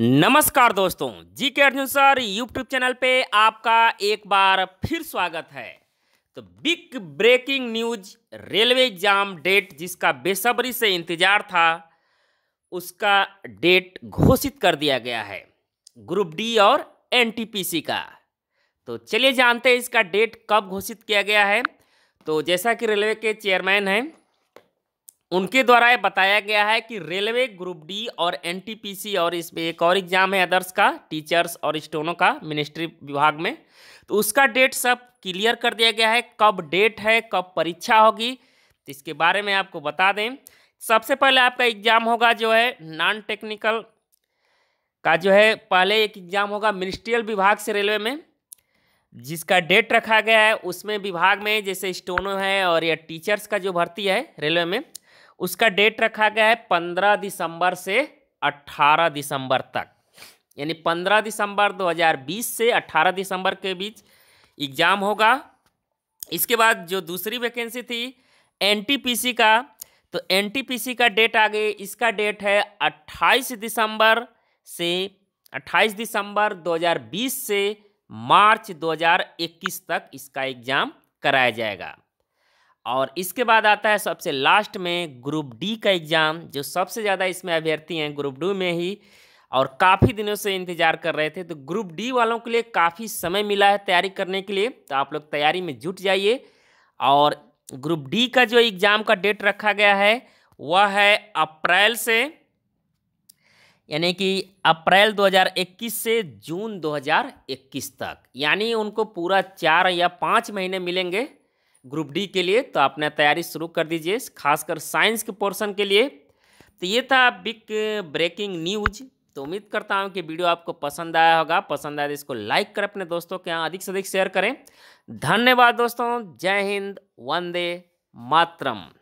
नमस्कार दोस्तों जी के अर्जुन सर यूट्यूब चैनल पे आपका एक बार फिर स्वागत है तो big breaking news railway exam date जिसका बेसब्री से इंतजार था उसका डेट घोषित कर दिया गया है ग्रुप डी और एनटीपीसी का तो चलिए जानते हैं इसका डेट कब घोषित किया गया है तो जैसा कि रेलवे के चेयरमैन हैं उनके द्वारा ये बताया गया है कि रेलवे ग्रुप डी और एनटीपीसी और इसमें एक और एग्जाम है अदर्स का टीचर्स और स्टोनों का मिनिस्ट्री विभाग में तो उसका डेट सब क्लियर कर दिया गया है कब डेट है कब परीक्षा होगी तो इसके बारे में आपको बता दें सबसे पहले आपका एग्जाम होगा जो है नॉन टेक्निकल का जो है पहले एक एग्जाम होगा मिनिस्ट्रियल विभाग से रेलवे में जिसका डेट रखा गया है उसमें विभाग में जैसे स्टोनो है और या टीचर्स का जो भर्ती है रेलवे में उसका डेट रखा गया है पंद्रह दिसंबर से अट्ठारह दिसंबर तक यानी पंद्रह दिसंबर दो हजार बीस से अट्ठारह दिसंबर के बीच एग्ज़ाम होगा इसके बाद जो दूसरी वैकेंसी थी एनटीपीसी का तो एनटीपीसी का डेट आ गई इसका डेट है अट्ठाईस दिसंबर से अट्ठाईस दिसंबर 2020 से मार्च 2021 तक इसका एग्ज़ाम कराया जाएगा और इसके बाद आता है सबसे लास्ट में ग्रुप डी का एग्ज़ाम जो सबसे ज़्यादा इसमें अभ्यर्थी हैं ग्रुप डू में ही और काफ़ी दिनों से इंतज़ार कर रहे थे तो ग्रुप डी वालों के लिए काफ़ी समय मिला है तैयारी करने के लिए तो आप लोग तैयारी में जुट जाइए और ग्रुप डी का जो एग्ज़ाम का डेट रखा गया है वह है अप्रैल से यानी कि अप्रैल 2021 से जून 2021 तक यानी उनको पूरा चार या पाँच महीने मिलेंगे ग्रुप डी के लिए तो आपने तैयारी शुरू कर दीजिए खासकर साइंस के पोर्शन के लिए तो ये था बिग ब्रेकिंग न्यूज तो उम्मीद करता हूँ कि वीडियो आपको पसंद आया होगा पसंद आया तो इसको लाइक कर अपने दोस्तों के यहाँ अधिक से अधिक शेयर करें धन्यवाद दोस्तों जय हिंद वंदे मातरम